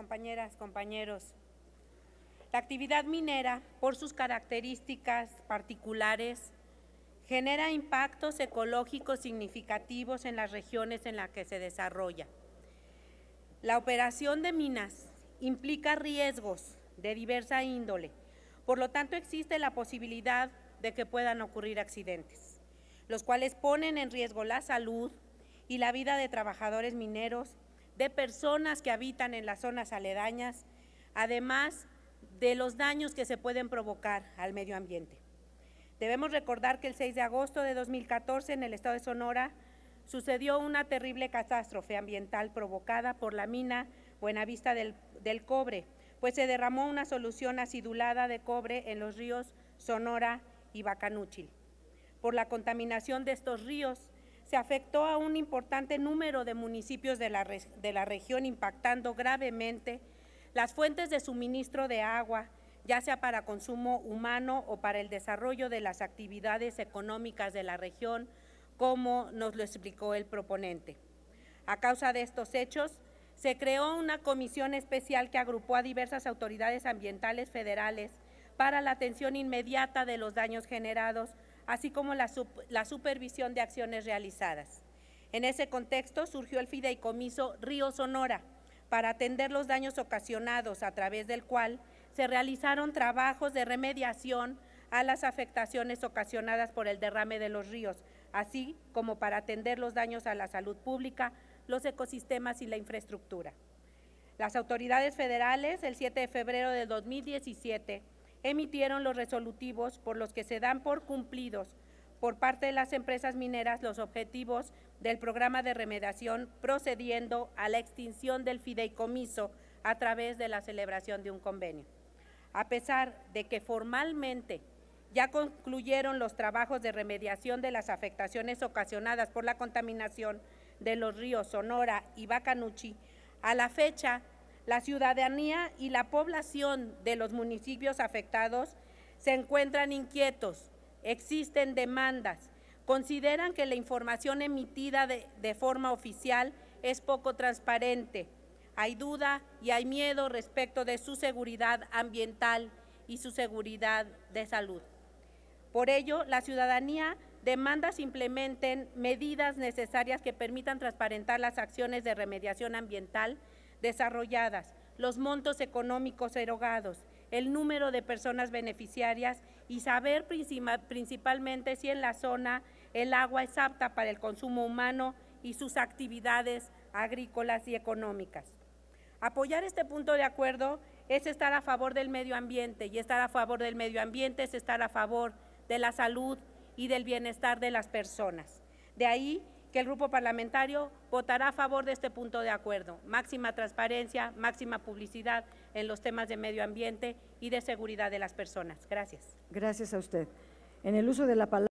compañeras, compañeros. La actividad minera, por sus características particulares, genera impactos ecológicos significativos en las regiones en las que se desarrolla. La operación de minas implica riesgos de diversa índole, por lo tanto existe la posibilidad de que puedan ocurrir accidentes, los cuales ponen en riesgo la salud y la vida de trabajadores mineros de personas que habitan en las zonas aledañas, además de los daños que se pueden provocar al medio ambiente. Debemos recordar que el 6 de agosto de 2014 en el estado de Sonora sucedió una terrible catástrofe ambiental provocada por la mina Buenavista del, cobre, pues se derramó una solución acidulada de cobre en los ríos Sonora y Bacanúchil. Por la contaminación de estos ríos se afectó a un importante número de municipios de la, región, impactando gravemente las fuentes de suministro de agua, ya sea para consumo humano o para el desarrollo de las actividades económicas de la región, como nos lo explicó el proponente. A causa de estos hechos, se creó una comisión especial que agrupó a diversas autoridades ambientales federales para la atención inmediata de los daños generados así como la, supervisión de acciones realizadas. En ese contexto surgió el fideicomiso Río Sonora para atender los daños ocasionados a través del cual se realizaron trabajos de remediación a las afectaciones ocasionadas por el derrame de los ríos, así como para atender los daños a la salud pública, los ecosistemas y la infraestructura. Las autoridades federales, el 7 de febrero de 2017, emitieron los resolutivos por los que se dan por cumplidos por parte de las empresas mineras los objetivos del programa de remediación procediendo a la extinción del fideicomiso a través de la celebración de un convenio. A pesar de que formalmente ya concluyeron los trabajos de remediación de las afectaciones ocasionadas por la contaminación de los ríos Sonora y Bacanuchi, a la fecha la ciudadanía y la población de los municipios afectados se encuentran inquietos, existen demandas, consideran que la información emitida de, forma oficial es poco transparente, hay duda y hay miedo respecto de su seguridad ambiental y su seguridad de salud. Por ello, la ciudadanía demanda se implementen medidas necesarias que permitan transparentar las acciones de remediación ambiental desarrolladas, los montos económicos erogados, el número de personas beneficiarias y saber principalmente si en la zona el agua es apta para el consumo humano y sus actividades agrícolas y económicas. Apoyar este punto de acuerdo es estar a favor del medio ambiente y estar a favor del medio ambiente es estar a favor de la salud y del bienestar de las personas. De ahí que el grupo parlamentario votará a favor de este punto de acuerdo. Máxima transparencia, máxima publicidad en los temas de medio ambiente y de seguridad de las personas. Gracias. Gracias a usted. En el uso de la palabra.